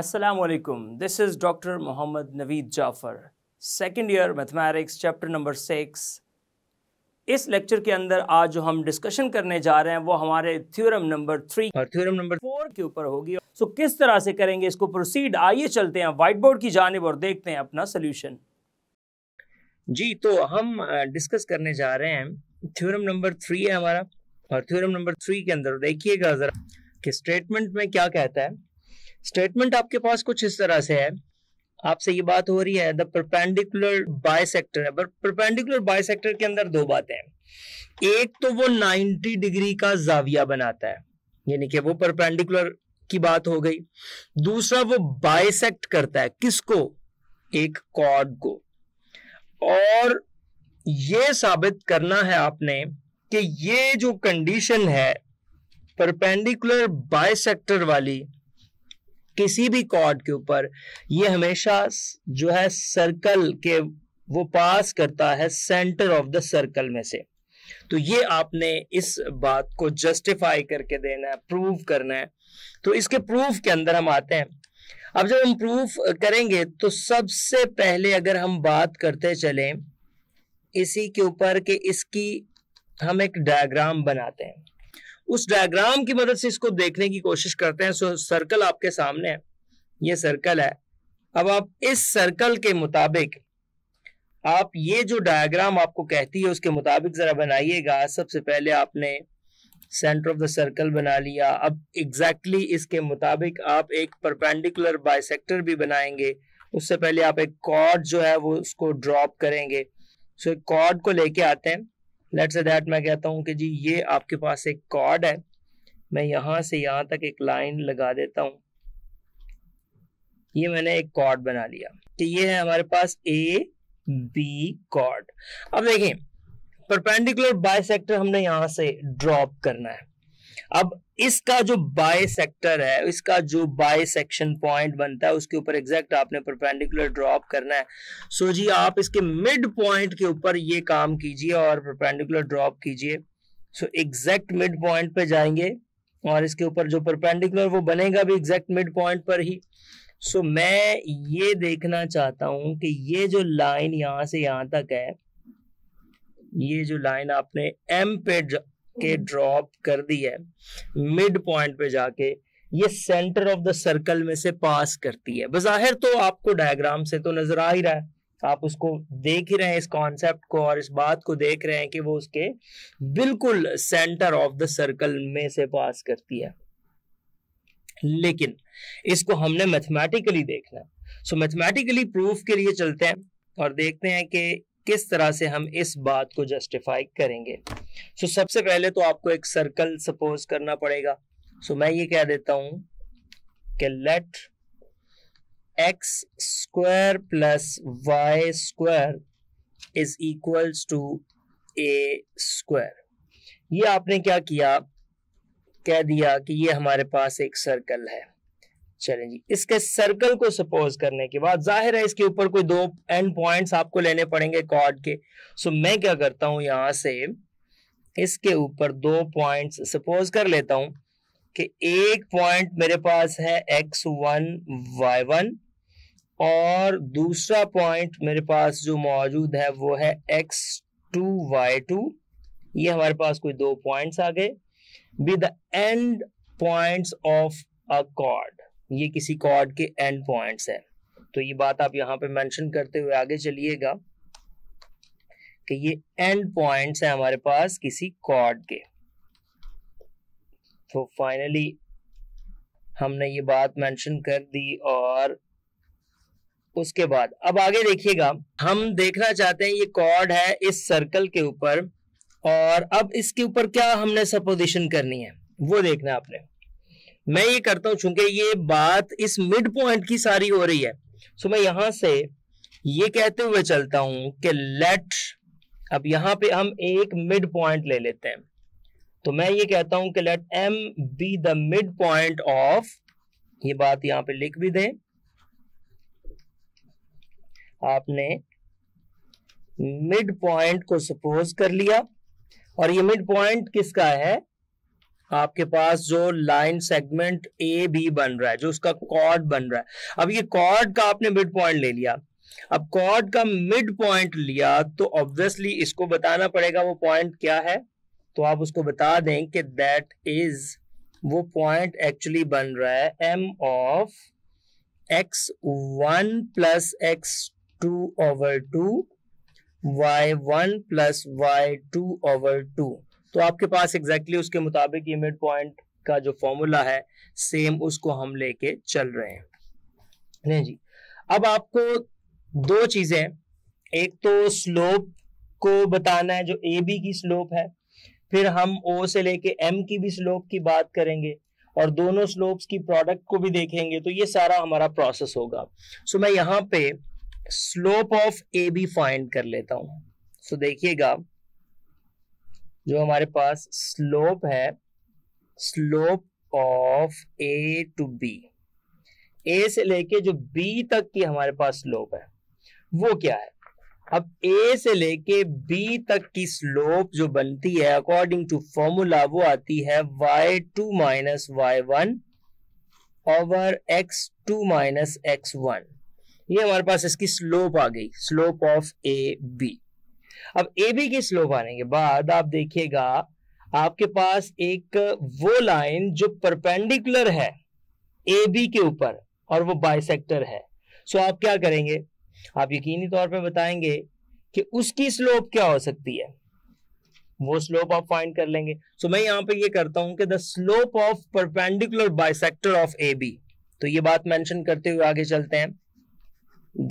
Assalamualaikum. This is Dr. Muhammad Naveed Jafar second year mathematics chapter number six इस lecture के अंदर आज जो हम डिस्कशन करने जा रहे हैं वो हमारे थ्योरम नंबर थ्री और थ्योरम नंबर फोर के ऊपर होगी सो so, किस तरह से करेंगे इसको प्रोसीड आइए चलते हैं व्हाइट बोर्ड की जानब और देखते हैं अपना सोल्यूशन जी तो हम डिस्कस करने जा रहे हैं थ्योरम नंबर थ्री है हमारा और थ्योरम नंबर थ्री के अंदर देखिएगा जरा कि स्टेटमेंट में क्या कहता है स्टेटमेंट आपके पास कुछ इस तरह से है आपसे ये बात हो रही है द परपेंडिकुलर बायसेक्टर है परपेंडिकुलर बायसेक्टर के अंदर दो बातें हैं एक तो वो 90 डिग्री का जाविया बनाता है यानी कि वो परपेंडिकुलर की बात हो गई दूसरा वो बायसेक्ट करता है किसको एक कॉर्ड को और ये साबित करना है आपने कि ये जो कंडीशन है परपेंडिकुलर बायसेक्टर वाली किसी भी कॉर्ड के ऊपर ये हमेशा जो है सर्कल के वो पास करता है सेंटर ऑफ द सर्कल में से तो ये आपने इस बात को जस्टिफाई करके देना है प्रूव करना है तो इसके प्रूफ के अंदर हम आते हैं अब जब हम प्रूफ करेंगे तो सबसे पहले अगर हम बात करते चले इसी के ऊपर कि इसकी हम एक डायग्राम बनाते हैं उस डायग्राम की मदद से इसको देखने की कोशिश करते हैं सो सर्कल आपके सामने है ये सर्कल है अब आप इस सर्कल के मुताबिक आप ये जो डायग्राम आपको कहती है उसके मुताबिक जरा बनाइएगा सबसे पहले आपने सेंटर ऑफ द सर्कल बना लिया अब एग्जैक्टली exactly इसके मुताबिक आप एक परपेंडिकुलर बाइसेक्टर भी बनाएंगे उससे पहले आप एक कॉर्ड जो है वो उसको ड्रॉप करेंगे सो so, एक कॉर्ड को लेके आते हैं लेट्स से दैट मैं कहता हूँ कि जी ये आपके पास एक कॉर्ड है मैं यहाँ से यहाँ तक एक लाइन लगा देता हूँ ये मैंने एक कॉर्ड बना लिया कि ये है हमारे पास ए बी कॉर्ड अब देखें परपेंडिकुलर बाइसेक्टर हमने यहाँ से ड्रॉप करना है अब इसका जो बाय सेक्टर है इसका जो बाय सेक्शन पॉइंट बनता है उसके ऊपर एग्जैक्ट आपने परपेंडिकुलर ड्रॉप करना है सो जी आप इसके मिड पॉइंट के ऊपर ये काम कीजिए और परपेंडिकुलर ड्रॉप कीजिए सो एग्जैक्ट मिड पॉइंट पे जाएंगे और इसके ऊपर जो परपेंडिकुलर वो बनेगा भी एग्जैक्ट मिड पॉइंट पर ही सो so, मैं ये देखना चाहता हूं कि ये जो लाइन यहां से यहां तक है ये जो लाइन आपने एम पे के ड्रॉप हम्म। कर दी है मिड पॉइंट पे जाके ये सेंटर ऑफ द सर्कल में से पास करती है बज़ाहिर तो आपको डायग्राम से तो नजर आ ही रहा है आप उसको देख ही रहे हैं इस कॉन्सेप्ट को और इस बात को देख रहे हैं कि वो उसके बिल्कुल सेंटर ऑफ द सर्कल में से पास करती है लेकिन इसको हमने मैथमेटिकली देखना है सो मैथमेटिकली प्रूफ के लिए चलते हैं और देखते हैं कि किस तरह से हम इस बात को जस्टिफाई करेंगे सो so, सबसे पहले तो आपको एक सर्कल सपोज करना पड़ेगा सो so, मैं ये कह देता हूं कि let x square plus y square is equals to a square ये आपने क्या किया कह दिया कि ये हमारे पास एक सर्कल है चलें जी इसके सर्कल को सपोज करने के बाद जाहिर है इसके ऊपर कोई दो एंड पॉइंट्स आपको लेने पड़ेंगे कॉर्ड के सो मैं क्या करता हूं यहां से इसके ऊपर दो पॉइंट्स सपोज कर लेता हूं कि एक पॉइंट मेरे पास है एक्स वन वाई वन और दूसरा पॉइंट मेरे पास जो मौजूद है वो है एक्स टू वाई टू ये हमारे पास कोई दो पॉइंट्स आ गए with end points of a chord ये किसी कॉर्ड के एंड पॉइंट्स है तो ये बात आप यहाँ पे मेंशन करते हुए आगे चलिएगा कि ये एंड पॉइंट्स है हमारे पास किसी कॉर्ड के तो फाइनली हमने ये बात मेंशन कर दी और उसके बाद अब आगे देखिएगा हम देखना चाहते हैं ये कॉर्ड है इस सर्कल के ऊपर और अब इसके ऊपर क्या हमने सपोजिशन करनी है वो देखना आपने मैं ये करता हूं चूंकि ये बात इस मिड पॉइंट की सारी हो रही है सो मैं यहां से ये कहते हुए चलता हूं कि लेट अब यहां पे हम एक मिड पॉइंट ले लेते हैं तो मैं ये कहता हूं कि let M be the mid point of ये बात यहां पे लिख भी दें आपने मिड पॉइंट को सपोज कर लिया और ये मिड पॉइंट किसका है आपके पास जो लाइन सेगमेंट ए बी बन रहा है जो उसका कॉर्ड बन रहा है अब ये कॉर्ड का आपने मिड पॉइंट ले लिया अब कॉर्ड का मिड पॉइंट लिया तो ऑब्वियसली इसको बताना पड़ेगा वो पॉइंट क्या है तो आप उसको बता दें कि दैट इज वो पॉइंट एक्चुअली बन रहा है M of x one plus x two over two y one plus y two over two तो आपके पास एग्जैक्टली exactly उसके मुताबिक ये मिड पॉइंट का जो फॉर्मूला है सेम उसको हम लेके चल रहे हैं नहीं जी अब आपको दो चीजें एक तो स्लोप को बताना है जो ए बी की स्लोप है फिर हम ओ से लेके एम की भी स्लोप की बात करेंगे और दोनों स्लोप्स की प्रोडक्ट को भी देखेंगे तो ये सारा हमारा प्रोसेस होगा सो मैं यहाँ पे slope of A B find कर लेता हूँ सो देखिएगा जो हमारे पास स्लोप है slope of A to B A से लेके जो बी तक की हमारे पास स्लोप है वो क्या है अब ए से लेके बी तक की स्लोप जो बनती है अकॉर्डिंग टू फॉर्मूला वो आती है y two minus y one over x two minus x one ये हमारे पास इसकी स्लोप आ गई स्लोप ऑफ ए बी अब ए बी की स्लोप आने के बाद आप देखिएगा आपके पास एक वो लाइन जो परपेंडिकुलर है ए बी के ऊपर और वो बाइसेक्टर है सो आप क्या करेंगे आप यकीनी तौर पे बताएंगे कि उसकी स्लोप क्या हो सकती है वो स्लोप आप फाइंड कर लेंगे सो मैं यहां पे ये करता हूं कि the slope of perpendicular bisector of A B तो ये बात मेंशन करते हुए आगे चलते हैं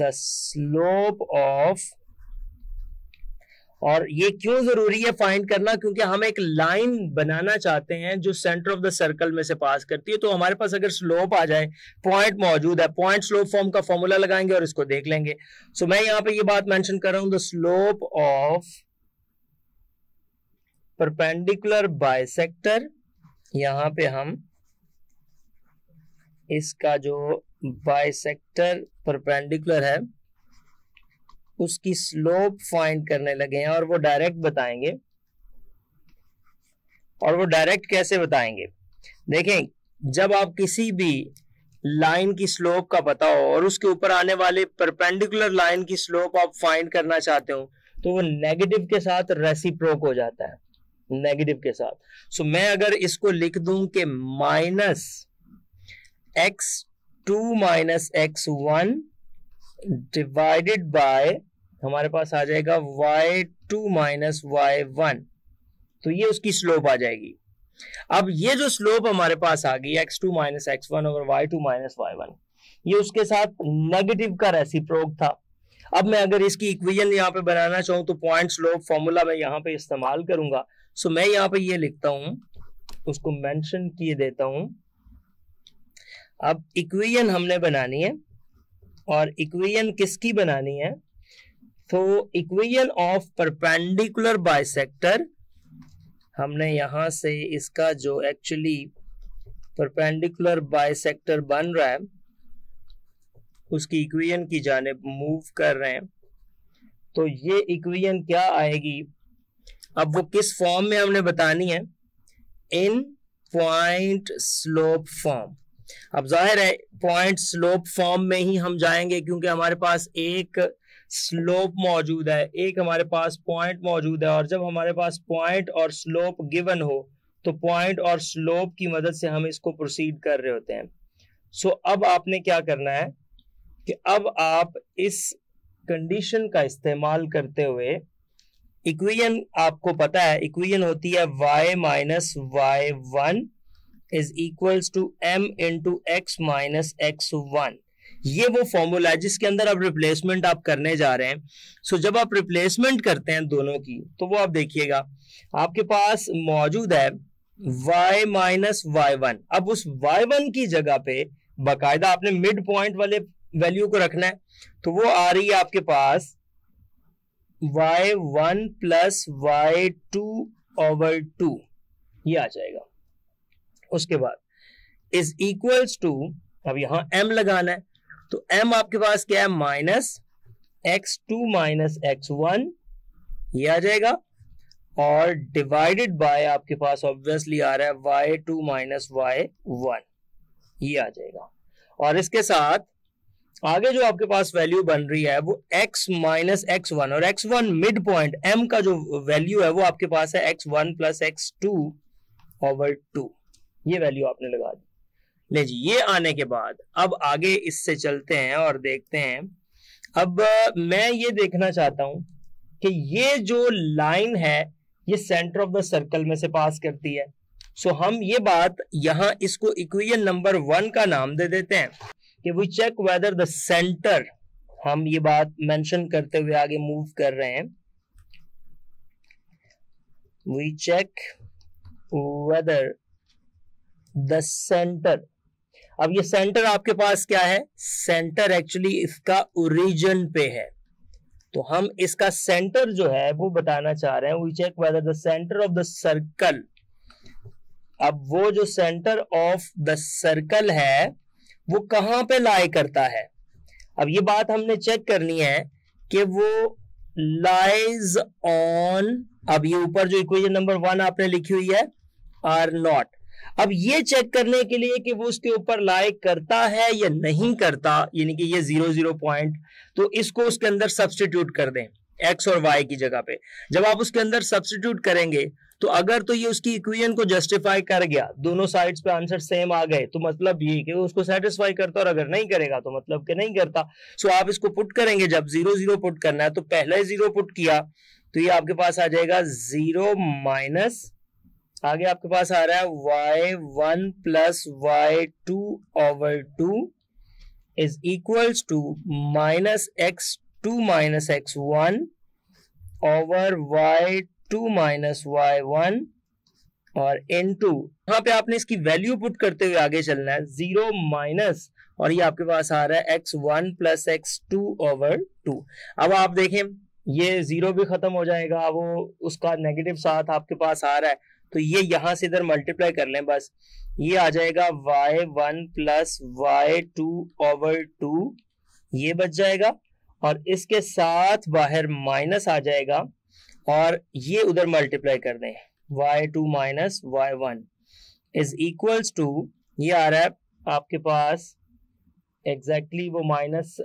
द स्लोप ऑफ और ये क्यों जरूरी है फाइंड करना क्योंकि हम एक लाइन बनाना चाहते हैं जो सेंटर ऑफ द सर्कल में से पास करती है तो हमारे पास अगर स्लोप आ जाए पॉइंट मौजूद है पॉइंट स्लोप फॉर्म का फॉर्मूला लगाएंगे और इसको देख लेंगे सो so, मैं यहां पे ये बात मेंशन कर रहा हूं the slope of perpendicular sector यहां पर हम इसका जो बाइसेक्टर परपेंडिकुलर है उसकी स्लोप फाइंड करने लगे हैं और वो डायरेक्ट बताएंगे और वो डायरेक्ट कैसे बताएंगे देखें जब आप किसी भी लाइन की स्लोप का पता हो और उसके ऊपर आने वाले परपेंडिकुलर लाइन की स्लोप आप फाइंड करना चाहते हो तो वो नेगेटिव के साथ रेसिप्रोक हो जाता है नेगेटिव के साथ सो मैं अगर इसको लिख दूं कि minus x two minus x one divided by हमारे पास आ जाएगा y two minus y one तो ये उसकी स्लोप आ जाएगी अब ये जो स्लोप हमारे पास आ गई x two minus x one और y two minus y one ये उसके साथ नेगेटिव का रेसी था अब मैं अगर इसकी इक्वेशन यहाँ पे बनाना चाहूं तो पॉइंट स्लोप फॉर्मूला मैं यहाँ पे इस्तेमाल करूंगा सो मैं यहाँ पे ये लिखता हूं उसको मेंशन किए देता हूं अब इक्वेशन हमने बनानी है और इक्वेशन किसकी बनानी है तो इक्वेशन ऑफ परपेंडिकुलर बायसेक्टर हमने यहां से इसका जो एक्चुअली परपेंडिकुलर बायसेक्टर बन रहा है उसकी इक्वेशन की जानब मूव कर रहे हैं तो ये इक्वेशन क्या आएगी अब वो किस फॉर्म में हमने बतानी है इन पॉइंट स्लोप फॉर्म अब जाहिर है पॉइंट स्लोप फॉर्म में ही हम जाएंगे क्योंकि हमारे पास एक स्लोप मौजूद है एक हमारे पास पॉइंट मौजूद है और जब हमारे पास पॉइंट और स्लोप गिवन हो तो पॉइंट और स्लोप की मदद से हम इसको प्रोसीड कर रहे होते हैं सो so, अब आपने क्या करना है कि अब आप इस कंडीशन का इस्तेमाल करते हुए इक्वेशन आपको पता है इक्वेशन होती है y minus y one is equals to m into x minus x one ये वो फॉर्मूला है जिसके अंदर आप रिप्लेसमेंट आप करने जा रहे हैं सो जब आप रिप्लेसमेंट करते हैं दोनों की तो वो आप देखिएगा आपके पास मौजूद है y माइनस वाई वन अब उस वाई वन की जगह पे बाकायदा आपने मिड पॉइंट वाले वैल्यू को रखना है तो वो आ रही है आपके पास y one plus y two over two ये आ जाएगा उसके बाद इज इक्वल्स टू अब यहां m लगाना है तो m आपके पास क्या है minus x two minus x one ये आ जाएगा और डिवाइडेड बाय आपके पास ऑब्वियसली आ रहा है y two minus y one ये आ जाएगा और इसके साथ आगे जो आपके पास वैल्यू बन रही है वो x माइनस एक्स वन और x1 one mid point m का जो वैल्यू है वो आपके पास है x1 one plus x two over two ये वैल्यू आपने लगा दी ले जी ये आने के बाद अब आगे इससे चलते हैं और देखते हैं अब मैं ये देखना चाहता हूं कि ये जो लाइन है ये सेंटर ऑफ द सर्कल में से पास करती है सो so, हम ये बात यहां इसको इक्वेशन नंबर वन का नाम दे देते हैं कि we check whether the centre हम ये बात मेंशन करते हुए आगे मूव कर रहे हैं we check whether the centre अब ये सेंटर आपके पास क्या है सेंटर एक्चुअली इसका ओरिजन पे है तो हम इसका सेंटर जो है वो बताना चाह रहे हैं we check whether the centre of the circle अब वो जो सेंटर ऑफ द सर्कल है वो कहां पे लाए करता है अब ये बात हमने चेक करनी है कि वो लाइज ऑन अब ये ऊपर जो इक्वेशन नंबर वन आपने लिखी हुई है आर नॉट अब ये चेक करने के लिए कि वो उसके ऊपर लाइक करता है या नहीं करता यानी कि ये जीरो जीरो पॉइंट तो इसको उसके अंदर सब्सटीट्यूट कर दें एक्स और वाई की जगह पे जब आप उसके अंदर सब्सटीट्यूट करेंगे तो अगर तो ये उसकी इक्वेशन को जस्टिफाई कर गया दोनों साइड्स पे आंसर सेम आ गए तो मतलब ये कि वो उसको सेटिस्फाई करता और अगर नहीं करेगा तो मतलब कि नहीं करता सो आप इसको पुट करेंगे जब जीरो जीरो पुट करना है तो पहले जीरो पुट किया तो ये आपके पास आ जाएगा जीरो माइनस आगे आपके पास आ रहा है y one plus y two over two is equals to minus x two minus x one over y two minus y one और इन टू यहां पर आपने इसकी वैल्यू पुट करते हुए आगे चलना है जीरो माइनस और ये आपके पास आ रहा है x one plus x two over two अब आप देखें ये जीरो भी खत्म हो जाएगा वो उसका नेगेटिव साथ आपके पास आ रहा है तो ये यहां से इधर मल्टीप्लाई कर लें बस ये आ जाएगा y one plus y two over two ये बच जाएगा और इसके साथ बाहर माइनस आ जाएगा और ये उधर मल्टीप्लाई कर दें y two minus y one is equals to ये आ रहा है आपके पास एग्जैक्टली exactly वो माइनस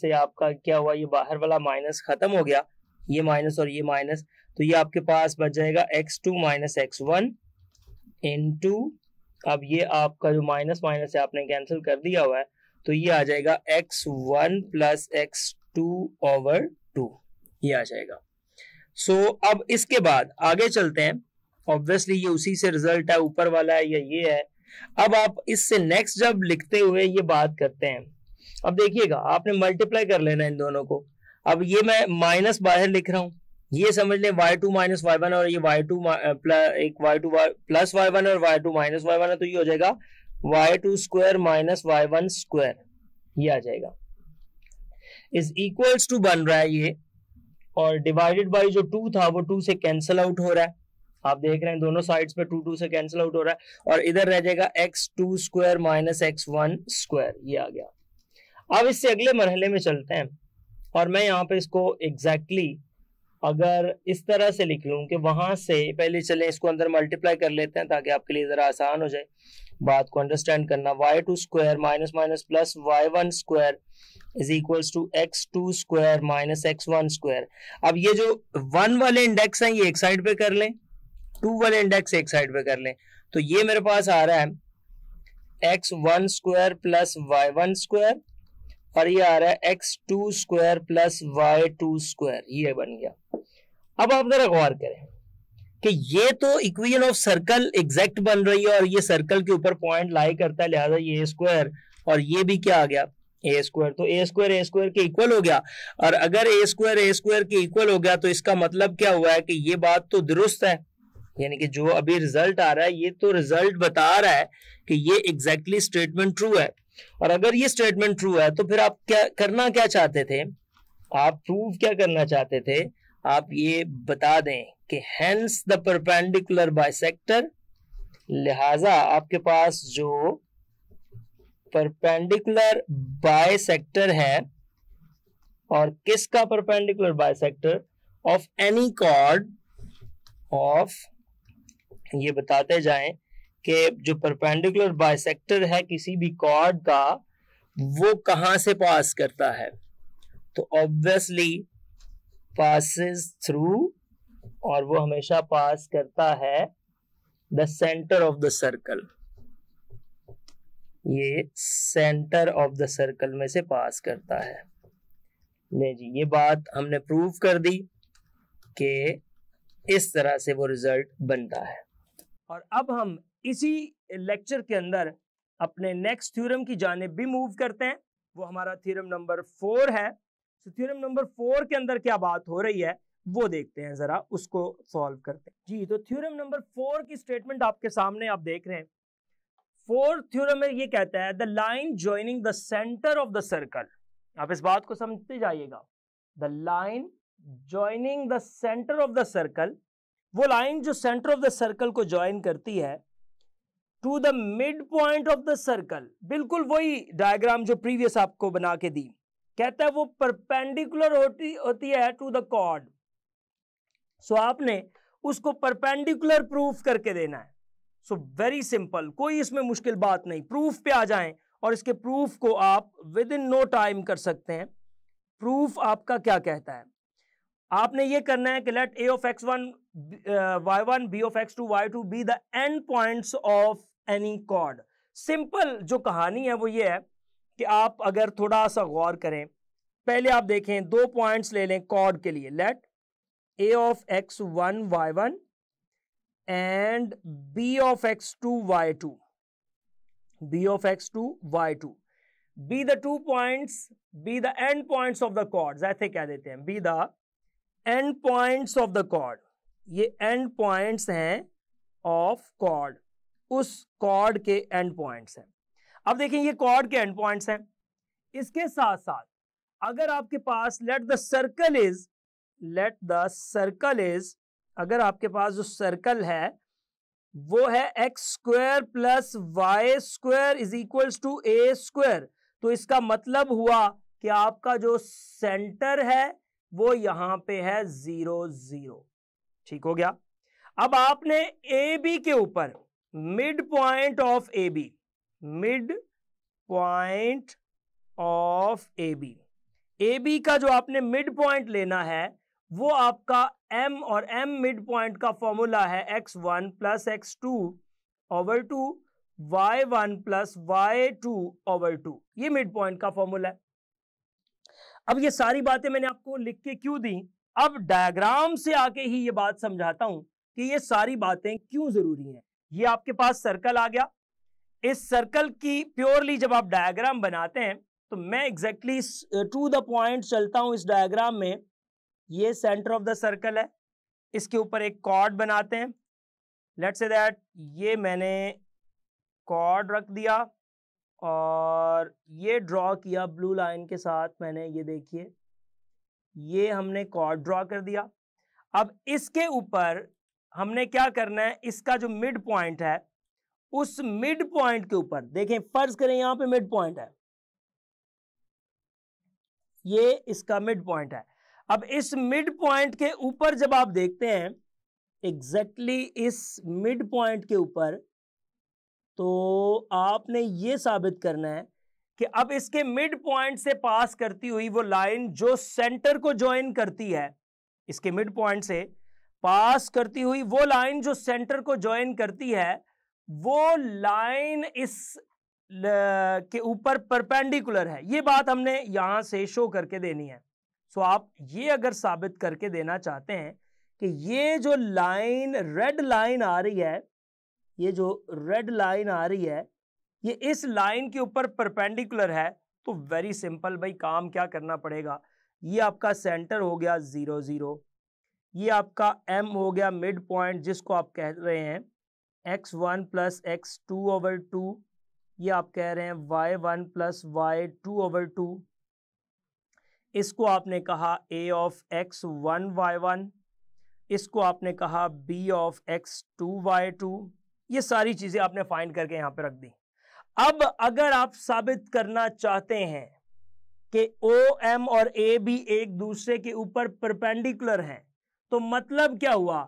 से आपका क्या हुआ ये बाहर वाला माइनस खत्म हो गया ये माइनस और ये माइनस तो ये आपके पास बच जाएगा x two minus x one into अब ये आपका जो माइनस माइनस है आपने कैंसिल कर दिया हुआ है तो ये आ जाएगा x one plus x two over two ये आ जाएगा सो so, अब इसके बाद आगे चलते हैं ऑब्वियसली ये उसी से रिजल्ट है ऊपर वाला है या ये है अब आप इससे नेक्स्ट जब लिखते हुए ये बात करते हैं अब देखिएगा आपने मल्टीप्लाई कर लेना इन दोनों को अब ये मैं माइनस बाहर लिख रहा हूँ ये समझ लें y two minus y one और ये वाई टू एक y two plus y one और y two minus y one है तो ये हो जाएगा y two square minus y one square ये आ जाएगा इज इक्वल्स टू बन रहा है ये और डिवाइडेड बाई जो टू था वो टू से कैंसिल आउट हो रहा है आप देख रहे हैं दोनों साइड्स पे टू टू से कैंसिल आउट हो रहा है और इधर रह जाएगा x two square minus x one square ये आ गया अब इससे अगले मरहले में चलते हैं और मैं यहाँ पे इसको एग्जैक्टली exactly अगर इस तरह से लिख लूँ कि वहाँ से पहले चलें इसको अंदर मल्टीप्लाई कर लेते हैं ताकि आपके लिए ज़रा आसान हो जाए बात को अंडरस्टैंड करना y two square minus minus plus y one square is equals to x two square minus x one square अब ये जो वन वाले इंडेक्स हैं ये एक साइड पे कर लें टू वाले इंडेक्स एक साइड पे कर लें तो ये मेरे पास आ रहा है x one square plus y one square और ये आ रहा है x two square plus y two square ये बन गया अब आप जरा गौर करें कि ये तो इक्वेशन ऑफ सर्कल एग्जैक्ट बन रही है और ये सर्कल के ऊपर पॉइंट लाई करता है लिहाजा ये स्क्वायर और ये भी क्या आ गया ए स्क्वायर तो ए स्क्वायर ए स्क्वायर के इक्वल हो गया और अगर ए स्क्वायर ए स्क्वायर के इक्वल हो गया तो इसका मतलब क्या हुआ है कि ये बात तो दुरुस्त है यानी कि जो अभी रिजल्ट आ रहा है ये तो रिजल्ट बता रहा है कि ये एग्जैक्टली स्टेटमेंट ट्रू है और अगर ये स्टेटमेंट ट्रू है तो फिर आप क्या करना क्या चाहते थे आप प्रूव क्या करना चाहते थे आप ये बता दें कि हेंस द परपेंडिकुलर बाइसेक्टर लिहाजा आपके पास जो परपेंडिकुलर बाइसेक्टर है और किसका perpendicular bisector of any chord of ये बताते जाएं कि जो परपेंडिकुलर बाइसेक्टर है किसी भी कॉर्ड का वो कहाँ से पास करता है तो ऑब्वियसली पासिस थ्रू और वो हमेशा पास करता है the centre of the circle ये सेंटर ऑफ द सर्कल में से पास करता है ले जी ये बात हमने प्रूव कर दी कि इस तरह से वो रिजल्ट बनता है और अब हम इसी लेक्चर के अंदर अपने नेक्स्ट थ्योरम की जाने भी मूव करते हैं वो हमारा थ्योरम नंबर फोर है तो थ्योरम नंबर फोर के अंदर क्या बात हो रही है वो देखते हैं जरा उसको सॉल्व करते हैं जी तो थ्योरम नंबर फोर की स्टेटमेंट आपके सामने आप देख रहे हैं फोर्थ थ्योरम में ये कहता है the line joining the centre of the circle आप इस बात को समझते जाइएगा the line joining the centre of the circle वो लाइन जो सेंटर ऑफ द सर्कल को ज्वाइन करती है to the mid point of the circle बिल्कुल वही डायग्राम जो प्रीवियस आपको बना के दी कहता है वो परपेंडिकुलर होती होती है टू द कॉर्ड सो आपने उसको परपेंडिकुलर प्रूफ करके देना है सो वेरी सिंपल कोई इसमें मुश्किल बात नहीं प्रूफ पे आ जाएं और इसके प्रूफ को आप विद इन नो टाइम कर सकते हैं प्रूफ आपका क्या कहता है आपने ये करना है कि let A of x one y one B of x two y two be the end points of any कॉड सिंपल जो कहानी है वो ये है कि आप अगर थोड़ा सा गौर करें पहले आप देखें दो पॉइंट्स ले लें कॉड के लिए let A of x one y one and B of x two y two B of x two y two be the two points be the end points of the chord ऐसे कह देते हैं be the end points of the कॉड ये end points हैं of कॉड उस chord के एंड पॉइंट्स हैं अब देखें ये कॉर्ड के एंड पॉइंट्स हैं इसके साथ साथ अगर आपके पास let the circle is let the circle is अगर आपके पास जो सर्कल है वो है x square plus y square is equal to a square तो इसका मतलब हुआ कि आपका जो सेंटर है वो यहां पे है जीरो जीरो ठीक हो गया अब आपने ए बी के ऊपर mid point of A B mid point of A B A B का जो आपने मिड पॉइंट लेना है वो आपका एम और एम मिड पॉइंट का फॉर्मूला है x one plus x two over two y one plus y two over two ये मिड पॉइंट का फॉर्मूला है अब ये सारी बातें मैंने आपको लिख के क्यों दी अब डायग्राम से आके ही ये बात समझाता हूं कि ये सारी बातें क्यों जरूरी हैं ये आपके पास सर्कल आ गया इस सर्कल की प्योरली जब आप डायग्राम बनाते हैं तो मैं एग्जैक्टली टू द पॉइंट चलता हूं इस डायग्राम में ये सेंटर ऑफ द सर्कल है इसके ऊपर एक कॉर्ड बनाते हैं लेट्स से दैट ये मैंने कॉर्ड रख दिया और ये ड्रॉ किया ब्लू लाइन के साथ मैंने ये देखिए ये हमने कॉर्ड ड्रॉ कर दिया अब इसके ऊपर हमने क्या करना है इसका जो मिड पॉइंट है उस मिड पॉइंट के ऊपर देखें फर्ज करें यहां पे मिड पॉइंट है ये इसका मिड पॉइंट है अब इस मिड पॉइंट के ऊपर जब आप देखते हैं एग्जैक्टली exactly इस मिड पॉइंट के ऊपर तो आपने ये साबित करना है कि अब इसके मिड पॉइंट से पास करती हुई वो लाइन जो सेंटर को ज्वाइन करती है इसके मिड पॉइंट से पास करती हुई वो लाइन जो सेंटर को ज्वाइन करती है वो लाइन इस के ऊपर परपेंडिकुलर है ये बात हमने यहां से शो करके देनी है सो आप ये अगर साबित करके देना चाहते हैं कि ये जो लाइन रेड लाइन आ रही है ये जो रेड लाइन आ रही है ये इस लाइन के ऊपर परपेंडिकुलर है तो वेरी सिंपल भाई काम क्या करना पड़ेगा ये आपका सेंटर हो गया ज़ीरो ज़ीरो ये आपका m हो गया मिड पॉइंट जिसको आप कह रहे हैं x1 one plus x two over two ये आप कह रहे हैं y1 one plus y two over two इसको आपने कहा a of x1 one y one इसको आपने कहा b ऑफ x2 y2 ये सारी चीज़ें आपने फाइंड करके यहाँ पे रख दी अब अगर आप साबित करना चाहते हैं कि ओ एम और ए भी एक दूसरे के ऊपर परपेंडिकुलर हैं तो मतलब क्या हुआ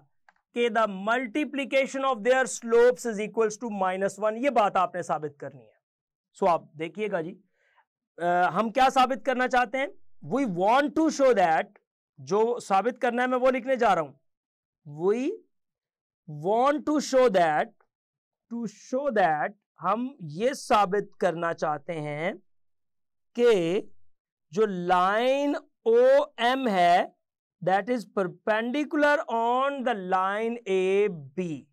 कि the multiplication of their slope is equal to minus one ये बात आपने साबित करनी है सो so, आप देखिएगा जी आ, हम क्या साबित करना चाहते हैं we want to show that जो साबित करना है मैं वो लिखने जा रहा हूं we want to show that to show that हम ये साबित करना चाहते हैं कि जो लाइन ओ एम है that is perpendicular on the line A B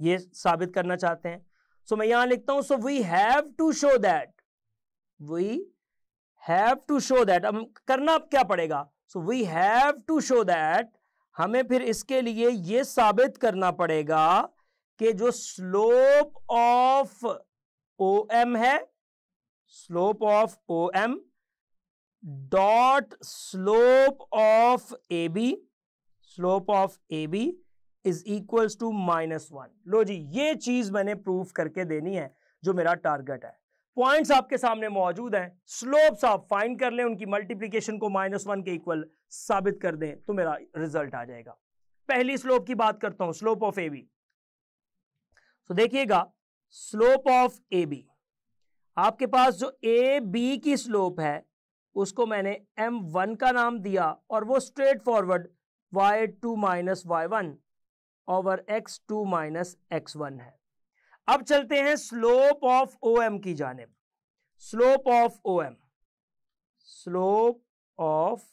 ये साबित करना चाहते हैं सो so, मैं यहां लिखता हूं so we have to show that we have to show that अब करना अब क्या पड़ेगा so we have to show that हमें फिर इसके लिए यह साबित करना पड़ेगा कि जो स्लोप ऑफ ओ एम है slope of O M dot slope of A B slope of A B is equal to minus one लो जी ये चीज मैंने प्रूफ करके देनी है जो मेरा टारगेट है पॉइंट्स आपके सामने मौजूद हैं स्लोप्स आप फाइंड कर लें उनकी मल्टीप्लीकेशन को माइनस वन के इक्वल साबित कर दें तो मेरा रिजल्ट आ जाएगा पहली स्लोप की बात करता हूं स्लोप ऑफ ए बी तो देखिएगा स्लोप ऑफ ए बी आपके पास जो ए बी की स्लोप है उसको मैंने एम वन का नाम दिया और वो straightforward y two minus y one over x two minus x one है अब चलते हैं स्लोप ऑफ ओ एम की जानब slope of O M slope of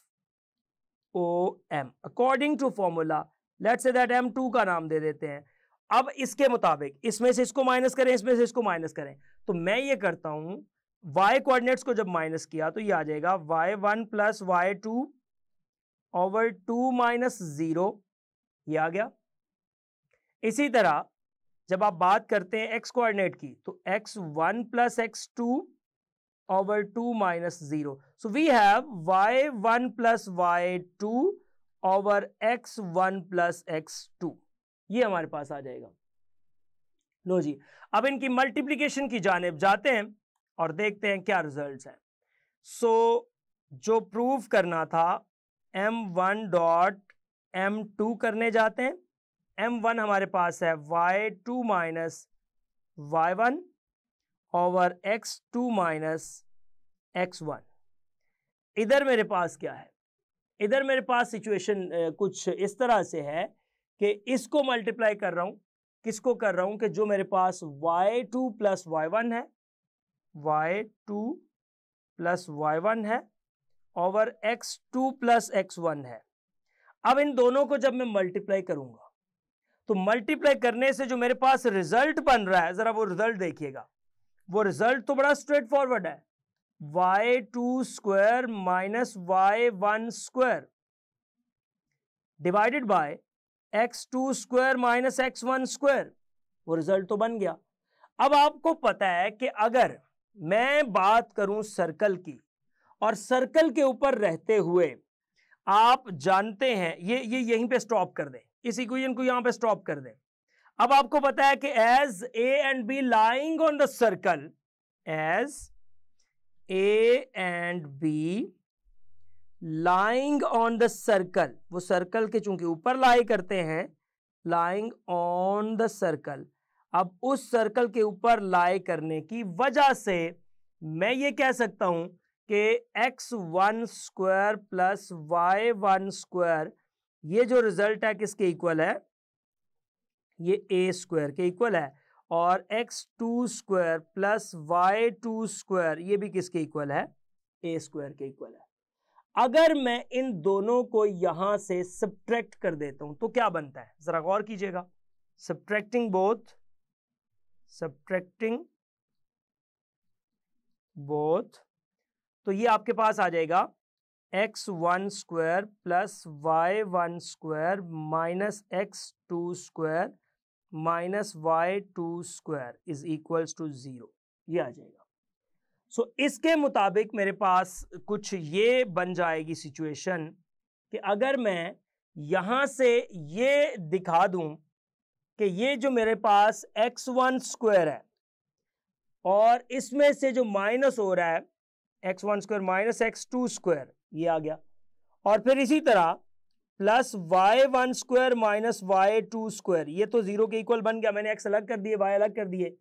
O M according to formula let say that M two का नाम दे देते हैं अब इसके मुताबिक इसमें से इसको माइनस करें इसमें से इसको माइनस करें तो मैं ये करता हूं y कोऑर्डिनेट्स को जब माइनस किया तो ये आ जाएगा y1 one plus y two over two minus zero आ गया इसी तरह जब आप बात करते हैं x कोऑर्डिनेट की तो x1 one plus x two over two minus zero so we have y1 one plus y two over x one plus x two ये हमारे पास आ जाएगा लो जी अब इनकी मल्टीप्लीकेशन की जानेब जाते हैं और देखते हैं क्या रिजल्ट्स हैं सो so, जो प्रूफ करना था M one dot M two करने जाते हैं एम वन हमारे पास है y two minus y one over x two minus x one इधर मेरे पास क्या है इधर मेरे पास सिचुएशन कुछ इस तरह से है कि इसको मल्टीप्लाई कर रहा हूं किसको कर रहा हूं कि जो मेरे पास y2 two plus y one है y two plus y one है और x two plus x one है अब इन दोनों को जब मैं मल्टीप्लाई करूंगा तो मल्टीप्लाई करने से जो मेरे पास रिजल्ट बन रहा है जरा वो रिजल्ट देखिएगा वो रिजल्ट तो बड़ा स्ट्रेट फॉरवर्ड है y two square minus y one square divided by x two square minus x one square वो रिजल्ट तो बन गया अब आपको पता है कि अगर मैं बात करूं सर्कल की और सर्कल के ऊपर रहते हुए आप जानते हैं ये ये यहीं पे स्टॉप कर दें इस इक्वेशन को यहां पे स्टॉप कर दें अब आपको पता है कि as A and B lying on the circle as A and B lying on the circle वो सर्कल के चूंकि ऊपर लाई करते हैं लाइंग ऑन द सर्कल अब उस सर्कल के ऊपर लाए करने की वजह से मैं ये कह सकता हूं कि x one square plus y one square ये जो रिजल्ट है किसके इक्वल है ये ए स्क्वायर के इक्वल है और x two square plus y two square ये भी किसके इक्वल है ए स्क्वायर के इक्वल है अगर मैं इन दोनों को यहां से सब्ट्रैक्ट कर देता हूं तो क्या बनता है जरा गौर कीजिएगा सब्ट्रैक्टिंग बोथ सब्ट्रैक्टिंग बोथ तो ये आपके पास आ जाएगा x one square plus y one square minus x two square minus y two square is equals to zero ये आ जाएगा सो so, इसके मुताबिक मेरे पास कुछ ये बन जाएगी सिचुएशन कि अगर मैं यहाँ से ये दिखा दूँ कि ये जो मेरे पास एक्स वन स्क्वायर है और इसमें से जो माइनस हो रहा है x one square minus x two square ये आ गया और फिर इसी तरह plus y one square minus y two square ये तो जीरो के इक्वल बन गया मैंने एक्स अलग कर दिए वाई अलग कर दिए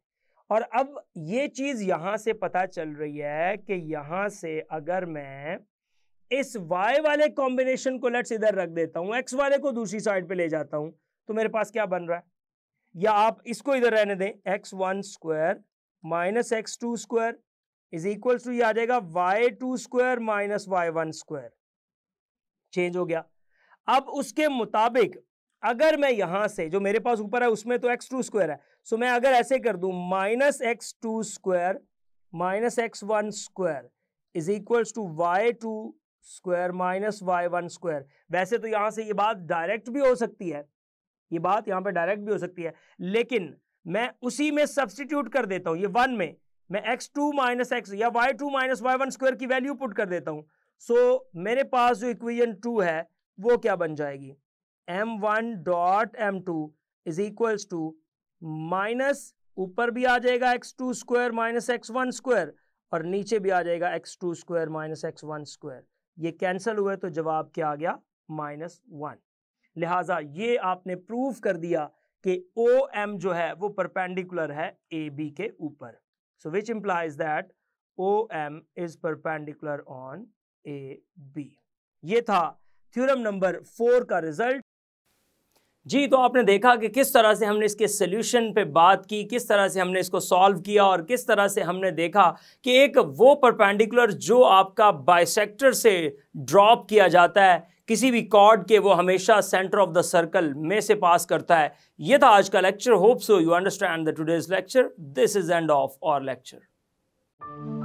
और अब ये चीज़ यहां से पता चल रही है कि यहां से अगर मैं इस y वाले कॉम्बिनेशन को लेट्स इधर रख देता हूँ x वाले को दूसरी साइड पे ले जाता हूँ तो मेरे पास क्या बन रहा है या आप इसको इधर रहने दें x one square minus x two square is equals to ये आ जाएगा y two square minus y one square change हो गया अब उसके मुताबिक अगर मैं यहां से जो मेरे पास ऊपर है उसमें तो एक्स टू स्क्वायर है सो मैं अगर ऐसे कर दू minus x two square minus x one square is equals to y two square minus y one square वैसे तो यहां से ये बात डायरेक्ट भी हो सकती है ये बात यहाँ पे डायरेक्ट भी हो सकती है लेकिन मैं उसी में सब्सटीट्यूट कर देता हूँ ये वन में मैं एक्स टू माइनस एक्स या y two minus y one square की वैल्यू पुट कर देता हूँ सो so, मेरे पास जो इक्वेशन टू है वो क्या बन जाएगी M one dot M two is equals to minus ऊपर भी आ जाएगा x two square minus x one square और नीचे भी आ जाएगा x two square minus x one square ये कैंसिल हुए तो जवाब क्या आ गया माइनस वन लिहाजा ये आपने प्रूव कर दिया कि ओ एम जो है वो परपेंडिकुलर है ए बी के ऊपर so which implies that O M is perpendicular on A B ये था थ्योरम नंबर फोर का रिजल्ट जी तो आपने देखा कि किस तरह से हमने इसके सोल्यूशन पे बात की किस तरह से हमने इसको सॉल्व किया और किस तरह से हमने देखा कि एक वो परपेंडिकुलर जो आपका बाइसेक्टर से ड्रॉप किया जाता है किसी भी कॉर्ड के वो हमेशा सेंटर ऑफ द सर्कल में से पास करता है ये था आज का lecture hope so you understand the today's lecture this is end of our lecture